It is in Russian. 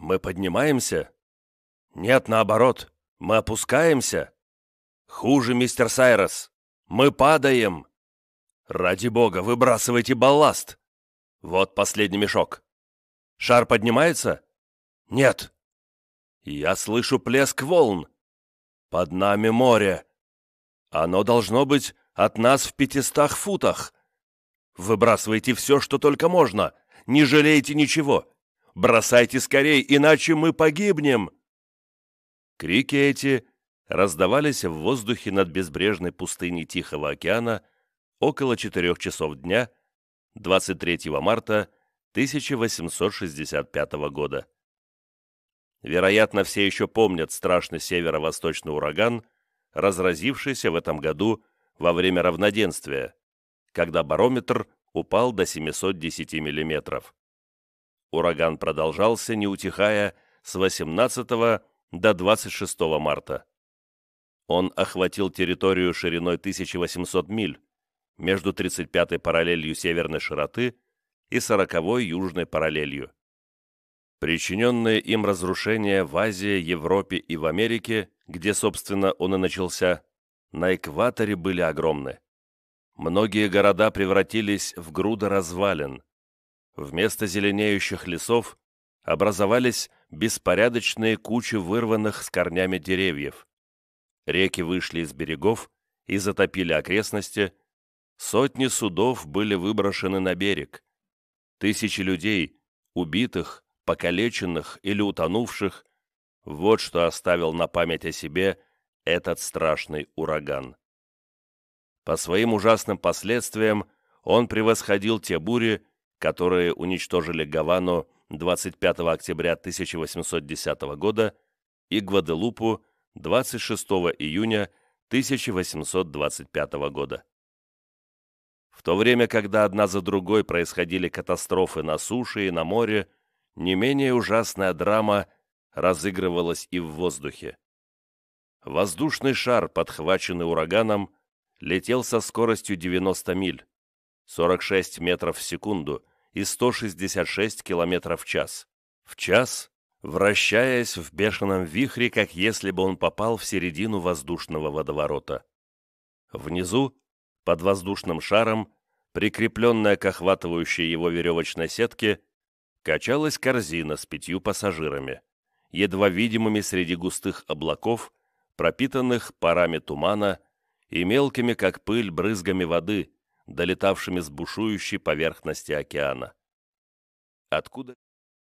Мы поднимаемся? Нет, наоборот, мы опускаемся. Хуже, мистер Сайрос, мы падаем. Ради бога, выбрасывайте балласт. Вот последний мешок. Шар поднимается? Нет. Я слышу плеск волн. Под нами море. Оно должно быть от нас в пятистах футах. Выбрасывайте все, что только можно. Не жалейте ничего. Бросайте скорей, иначе мы погибнем!» Крики эти раздавались в воздухе над безбрежной пустыней Тихого океана около четырех часов дня 23 марта 1865 года. Вероятно, все еще помнят страшный северо-восточный ураган, разразившийся в этом году во время равноденствия, когда барометр упал до 710 миллиметров. Ураган продолжался, не утихая, с 18 до 26 марта. Он охватил территорию шириной 1800 миль, между 35-й параллелью северной широты и 40-й южной параллелью. Причиненные им разрушения в Азии, Европе и в Америке, где, собственно, он и начался, на экваторе были огромны. Многие города превратились в груды развалин, вместо зеленеющих лесов образовались беспорядочные кучи вырванных с корнями деревьев. Реки вышли из берегов и затопили окрестности, сотни судов были выброшены на берег. Тысячи людей, убитых, покалеченных или утонувших, вот что оставил на память о себе этот страшный ураган. По своим ужасным последствиям он превосходил те бури, которые уничтожили Гавану 25 октября 1810 года и Гваделупу 26 июня 1825 года. В то время, когда одна за другой происходили катастрофы на суше и на море, не менее ужасная драма разыгрывалась и в воздухе. Воздушный шар, подхваченный ураганом, летел со скоростью 90 миль, 46 метров в секунду, и 166 км в час. В час, вращаясь в бешеном вихре, как если бы он попал в середину воздушного водоворота. Внизу, под воздушным шаром, прикрепленная к охватывающей его веревочной сетке, качалась корзина с пятью пассажирами, едва видимыми среди густых облаков, пропитанных парами тумана и мелкими, как пыль, брызгами воды, долетавшими с бушующей поверхности океана. Откуда